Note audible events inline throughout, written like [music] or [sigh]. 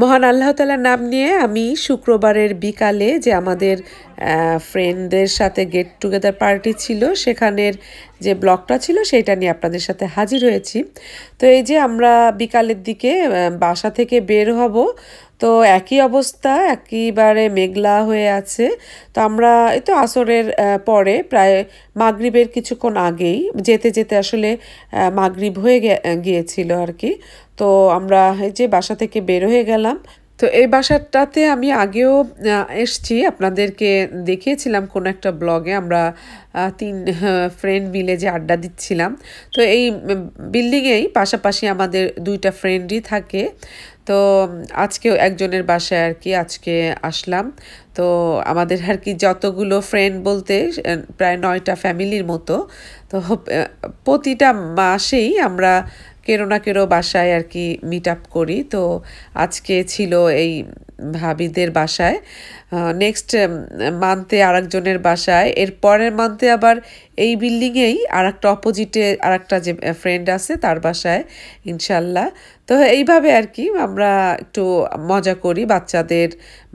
মহান আল্লাহতালার নাম নিয়ে আমি শুক্রবারের বিকালে যে আমাদের ফ্রেন্ডদের সাথে গেট টুগেদার পার্টি ছিল সেখানের যে ব্লগটা ছিল সেটা নিয়ে আপনাদের সাথে হাজির হয়েছি তো এই যে আমরা বিকালের দিকে বাসা থেকে বের হব তো একই অবস্থা একইবারে মেঘলা হয়ে আছে তো আমরা এই তো আসরের পরে প্রায় মাগরীবের কিছুক্ষণ আগেই যেতে যেতে আসলে মাগরীব হয়ে গিয়েছিল আর কি তো আমরা এই যে বাসা থেকে বের হয়ে গেলাম তো এই বাসাটাতে আমি আগেও এসছি আপনাদেরকে দেখিয়েছিলাম কোনো একটা ব্লগে আমরা তিন ফ্রেন্ড মিলে যে আড্ডা দিচ্ছিলাম তো এই বিল্ডিংয়েই পাশাপাশি আমাদের দুইটা ফ্রেন্ডই থাকে তো আজকেও একজনের বাসায় আর কি আজকে আসলাম তো আমাদের আর কি যতগুলো ফ্রেন্ড বলতে প্রায় নয়টা ফ্যামিলির মতো তো প্রতিটা মাসেই আমরা কেরো না কেরো বাসায় আর কি মিট আপ করি তো আজকে ছিল এই ভাবিদের বাসায় নেক্সট মান্থে আরেকজনের বাসায় এর পরের মান্থে আবার এই বিল্ডিংয়েই আর একটা অপোজিটে আর একটা যে ফ্রেন্ড আছে তার বাসায় ইনশাল্লাহ তো এইভাবে আর কি আমরা একটু মজা করি বাচ্চাদের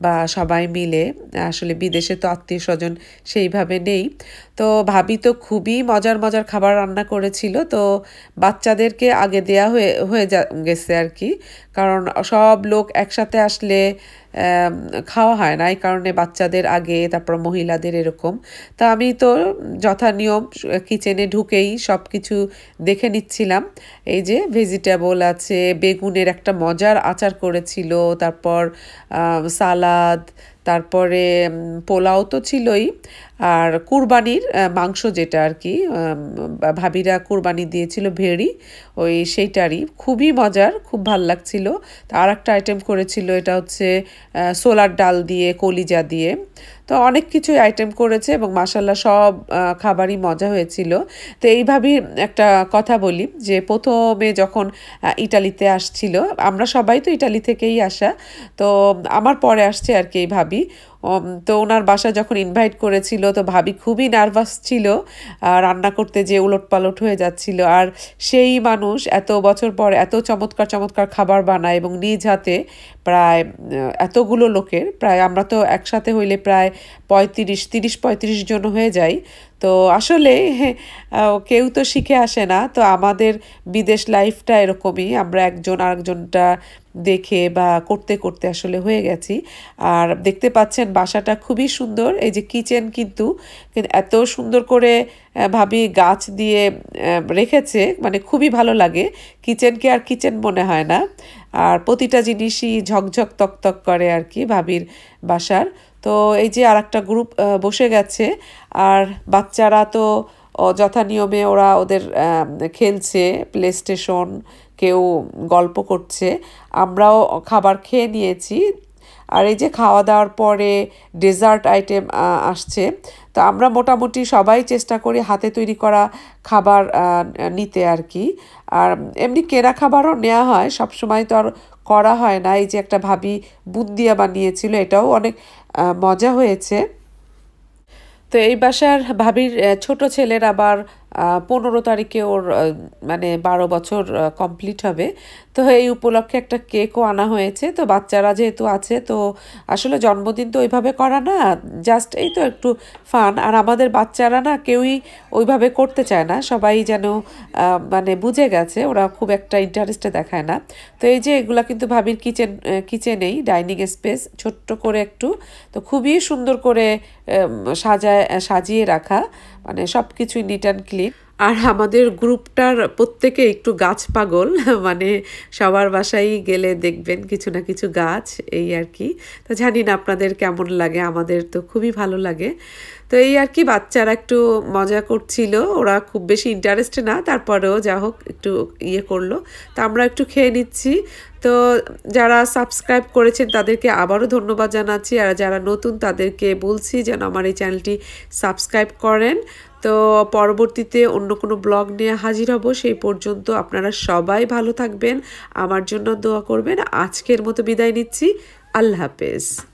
বা সবাই মিলে আসলে বিদেশে তো আত্মীয় স্বজন সেইভাবে নেই তো ভাবি তো খুবই মজার মজার খাবার রান্না করেছিল তো বাচ্চাদেরকে আগে দেয়া হয়ে হয়ে গেছে আর কি কারণ সব লোক একসাথে আসলে খাওয়া হয় না এই কারণে বাচ্চাদের আগে তারপর মহিলাদের এরকম তা আমি তো যথা নিয়ম কিচেনে ঢুকেই সব কিছু দেখে নিচ্ছিলাম এই যে ভেজিটেবল আছে বেগুনের একটা মজার আচার করেছিল তারপর সালা sad তারপরে পোলাও তো ছিলই আর কুরবানির মাংস যেটা আর কি ভাবিরা কুরবানি দিয়েছিল ভেড়ি ওই সেইটারই খুবই মজার খুব ভাল লাগছিল আর একটা আইটেম করেছিল এটা হচ্ছে সোলার ডাল দিয়ে কলিজা দিয়ে তো অনেক কিছুই আইটেম করেছে এবং মাসাল্লা সব খাবারই মজা হয়েছিল তো এইভাবেই একটা কথা বলি যে প্রথমে যখন ইটালিতে আসছিল আমরা সবাই তো ইটালি থেকেই আসা তো আমার পরে আসছে আর কি এই भी তো ওনার বাসা যখন ইনভাইট করেছিল তো ভাবি খুবই নার্ভাস ছিল রান্না করতে যে উলট পালট হয়ে যাচ্ছিল আর সেই মানুষ এত বছর পর এত চমৎকার চমৎকার খাবার বানায় এবং নিজ হাতে প্রায় এতগুলো লোকের প্রায় আমরা তো একসাথে হইলে প্রায় পঁয়ত্রিশ তিরিশ পঁয়ত্রিশ জন হয়ে যাই তো আসলে কেউ তো শিখে আসে না তো আমাদের বিদেশ লাইফটা এরকমই আমরা একজন আরেকজনটা দেখে বা করতে করতে আসলে হয়ে গেছি আর দেখতে পাচ্ছেন বাসাটা খুবই সুন্দর এই যে কিচেন কিন্তু এত সুন্দর করে ভাবি গাছ দিয়ে রেখেছে মানে খুবই ভালো লাগে কিচেনকে আর কিচেন মনে হয় না আর প্রতিটা জিনিসই ঝকঝক তকতক করে আর কি ভাবির বাসার তো এই যে আর একটা গ্রুপ বসে গেছে আর বাচ্চারা তো যথা নিয়মে ওরা ওদের খেলছে প্লে স্টেশন কেউ গল্প করছে আমরাও খাবার খেয়ে নিয়েছি আর এই যে খাওয়া দাওয়ার পরে ডেজার্ট আইটেম আসছে তো আমরা মোটামুটি সবাই চেষ্টা করি হাতে তৈরি করা খাবার নিতে আর কি আর এমনি কেনা খাবারও নেওয়া হয় সবসময় তো আর করা হয় না এই যে একটা ভাবি বুন্দিয়া বানিয়েছিল এটাও অনেক মজা হয়েছে তো এই বাসার ভাবির ছোট ছেলের আবার পনেরো তারিখে ওর মানে বারো বছর কমপ্লিট হবে তো এই উপলক্ষে একটা কেকও আনা হয়েছে তো বাচ্চারা যেহেতু আছে তো আসলে জন্মদিন তো ওইভাবে করা না জাস্ট এই তো একটু ফান আর আমাদের বাচ্চারা না কেউই ওইভাবে করতে চায় না সবাই যেন মানে বুঝে গেছে ওরা খুব একটা ইন্টারেস্টে দেখায় না তো এই যে এগুলা কিন্তু ভাবির কিচেন কিচেনেই ডাইনিং স্পেস ছোট্ট করে একটু তো খুবই সুন্দর করে সাজায় সাজিয়ে রাখা মানে সব কিছুই নিট অ্যান্ড ক্লিন আর আমাদের গ্রুপটার প্রত্যেকে একটু গাছ পাগল [laughs] মানে সবার বাসায় গেলে দেখবেন কিছু না কিছু গাছ এই আর কি তো জানি না আপনাদের কেমন লাগে আমাদের তো খুবই ভালো লাগে তো এই আর কি বাচ্চারা একটু মজা করছিল ওরা খুব বেশি ইন্টারেস্ট না তারপরেও যা হোক একটু ইয়ে করলো তো আমরা একটু খেয়ে নিচ্ছি তো যারা সাবস্ক্রাইব করেছেন তাদেরকে আবারও ধন্যবাদ জানাচ্ছি আর যারা নতুন তাদেরকে বলছি যেন আমার এই চ্যানেলটি সাবস্ক্রাইব করেন তো পরবর্তীতে অন্য কোনো ব্লগ নিয়ে হাজির হব সেই পর্যন্ত আপনারা সবাই ভালো থাকবেন আমার জন্য দোয়া করবেন আজকের মতো বিদায় নিচ্ছি আল্লাহ হাফেজ